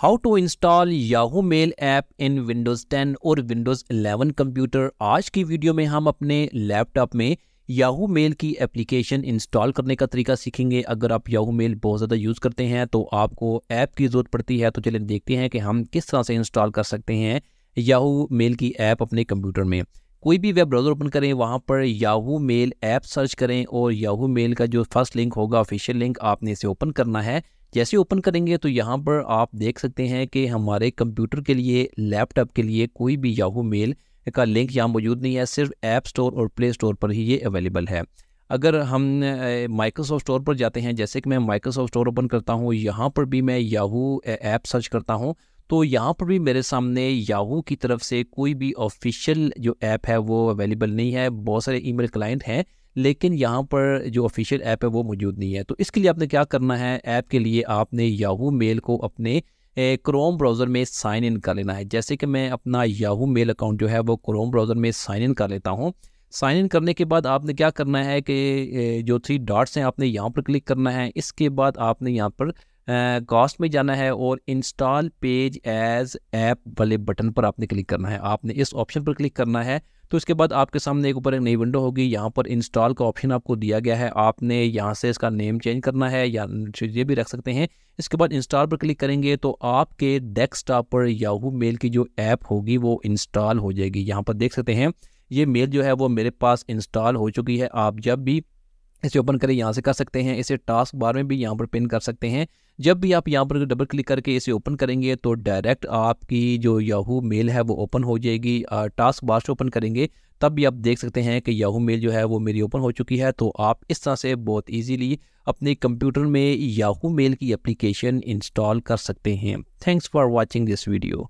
how to install Yahoo mail app in Windows 10 और Windows 11 computer आज की video में हम अपने लैपटॉप में याहू मेल की एप्लीकेशन इंस्टॉल करने का तरीका सीखेंगे अगर आप याहू मेल बहुत ज़्यादा यूज़ करते हैं तो आपको ऐप की ज़रूरत पड़ती है तो चलिए देखते हैं कि हम किस तरह से इंस्टॉल कर सकते हैं याहू मेल की ऐप अपने कंप्यूटर में कोई भी वेब ब्राउज़र ओपन करें वहाँ पर याहू मेल ऐप सर्च करें और याहू मेल का जो फर्स्ट लिंक होगा ऑफिशियल लिंक आपने इसे ओपन करना है जैसे ओपन करेंगे तो यहाँ पर आप देख सकते हैं कि हमारे कंप्यूटर के लिए लैपटॉप के लिए कोई भी याहू मेल का लिंक यहाँ मौजूद नहीं है सिर्फ ऐप स्टोर और प्ले स्टोर पर ही ये अवेलेबल है अगर हम माइक्रोसॉफ्ट स्टोर पर जाते हैं जैसे कि मैं माइक्रोसॉफ्ट स्टोर ओपन करता हूँ यहाँ पर भी मैं याहू ऐप सर्च करता हूँ तो यहाँ पर भी मेरे सामने याहू की तरफ से कोई भी ऑफिशियल जो ऐप है वो अवेलेबल नहीं है बहुत सारे ईमेल क्लाइंट हैं लेकिन यहाँ पर जो ऑफिशियल ऐप है वो मौजूद नहीं है तो इसके लिए आपने क्या करना है ऐप के लिए आपने याहू मेल को अपने क्रोम ब्राउज़र में साइन इन कर लेना है जैसे कि मैं अपना याहू मेल अकाउंट जो है वो क्रोम ब्राउज़र में साइन इन कर लेता हूँ साइन इन करने के बाद आपने क्या करना है कि जो थ्री डॉट्स हैं आपने यहाँ पर क्लिक करना है इसके बाद आपने यहाँ पर कॉस्ट में जाना है और इंस्टॉल पेज एज ऐप वाले बटन पर आपने क्लिक करना है आपने इस ऑप्शन पर क्लिक करना है तो इसके बाद आपके सामने एक ऊपर एक नई विंडो होगी यहाँ पर इंस्टॉल का ऑप्शन आपको दिया गया है आपने यहाँ से इसका नेम चेंज करना है या ये भी रख सकते हैं इसके बाद इंस्टॉल पर क्लिक करेंगे तो आपके डेस्कटॉप पर याहू मेल की जो ऐप होगी वो इंस्टॉल हो जाएगी यहाँ पर देख सकते हैं ये मेल जो है वो मेरे पास इंस्टॉल हो चुकी है आप जब भी इसे ओपन करें यहाँ से कर सकते हैं इसे टास्क बार में भी यहाँ पर पिन कर सकते हैं जब भी आप यहाँ पर डबल क्लिक करके इसे ओपन करेंगे तो डायरेक्ट आपकी जो याहू मेल है वो ओपन हो जाएगी टास्क बार से ओपन करेंगे तब भी आप देख सकते हैं कि याहू मेल जो है वो मेरी ओपन हो चुकी है तो आप इस तरह से बहुत ईजीली अपने कंप्यूटर में याहू मेल की अप्लीकेशन इंस्टॉल कर सकते हैं thanks for watching this video